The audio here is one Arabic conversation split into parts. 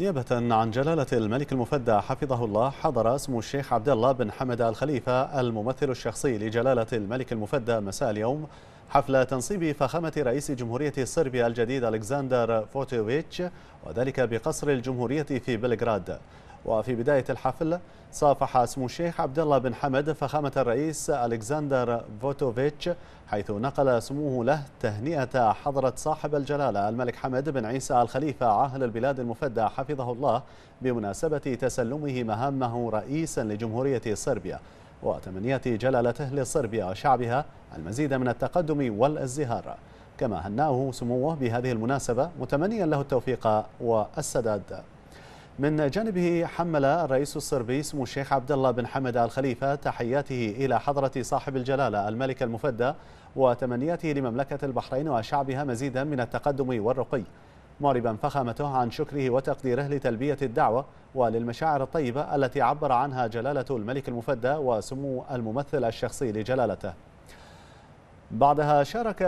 نيابة عن جلالة الملك المفدى حفظه الله حضر اسم الشيخ عبد الله بن حمد الخليفة الممثل الشخصي لجلالة الملك المفدى مساء اليوم حفل تنصيب فخامة رئيس جمهورية صربيا الجديد ألكسندر فوتوفيتش وذلك بقصر الجمهورية في بلغراد وفي بداية الحفل صافح سمو الشيخ عبد الله بن حمد فخامة الرئيس ألكسندر فوتوفيتش حيث نقل سموه له تهنئة حضرة صاحب الجلالة الملك حمد بن عيسى الخليفة عاهل البلاد المفدى حفظه الله بمناسبة تسلمه مهامه رئيسا لجمهورية صربيا وتمنية جلالته لصربيا وشعبها المزيد من التقدم والازدهار كما هناه سموه بهذه المناسبة متمنيا له التوفيق والسداد من جانبه حمل الرئيس الصربي سمو الشيخ عبد الله بن حمد آل خليفة تحياته إلى حضرة صاحب الجلالة الملك المفدى وتمنياته لمملكة البحرين وشعبها مزيدا من التقدم والرقي معربا فخامته عن شكره وتقديره لتلبية الدعوة وللمشاعر الطيبة التي عبر عنها جلالة الملك المفدى وسمو الممثل الشخصي لجلالته بعدها شارك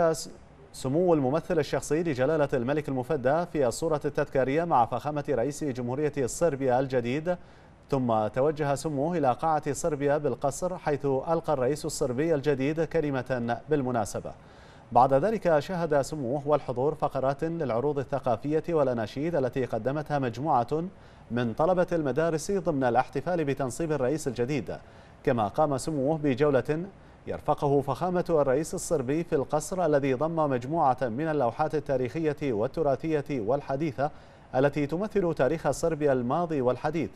سمو الممثل الشخصي لجلالة الملك المفدى في الصورة التذكارية مع فخامة رئيس جمهورية صربيا الجديد ثم توجه سموه إلى قاعة صربيا بالقصر حيث ألقى الرئيس الصربي الجديد كلمة بالمناسبة بعد ذلك شهد سموه والحضور فقرات للعروض الثقافية والأناشيد التي قدمتها مجموعة من طلبة المدارس ضمن الاحتفال بتنصيب الرئيس الجديد كما قام سموه بجولة يرفقه فخامة الرئيس الصربي في القصر الذي ضم مجموعة من اللوحات التاريخية والتراثية والحديثة التي تمثل تاريخ صربيا الماضي والحديث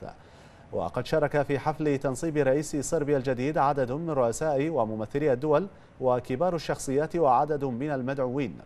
وقد شارك في حفل تنصيب رئيس صربيا الجديد عدد من رؤساء وممثلي الدول وكبار الشخصيات وعدد من المدعوين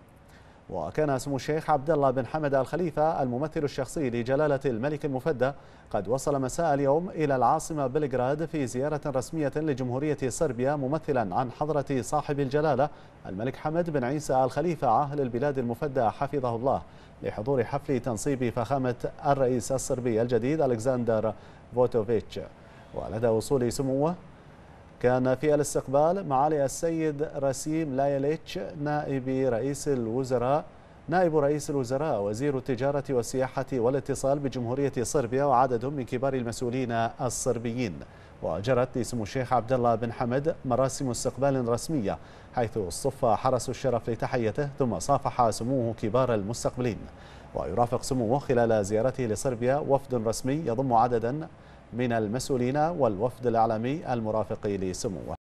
وكان سمو الشيخ عبد الله بن حمد الخليفة الممثل الشخصي لجلالة الملك المفدى قد وصل مساء اليوم إلى العاصمة بلغراد في زيارة رسمية لجمهورية صربيا ممثلا عن حضرة صاحب الجلالة الملك حمد بن عيسى الخليفة عاهل البلاد المفدى حفظه الله لحضور حفل تنصيب فخامة الرئيس الصربي الجديد ألكسندر فوتوفيتش ولدى وصول سموه كان في الاستقبال معالي السيد رسيم لايليتش نائب رئيس الوزراء نائب رئيس الوزراء وزير التجارة والسياحة والاتصال بجمهورية صربيا وعدد من كبار المسؤولين الصربيين وجرت لسمو الشيخ عبد الله بن حمد مراسم استقبال رسمية حيث صف حرس الشرف لتحيته ثم صافح سموه كبار المستقبلين ويرافق سموه خلال زيارته لصربيا وفد رسمي يضم عددا من المسؤولين والوفد الاعلامي المرافق لسموه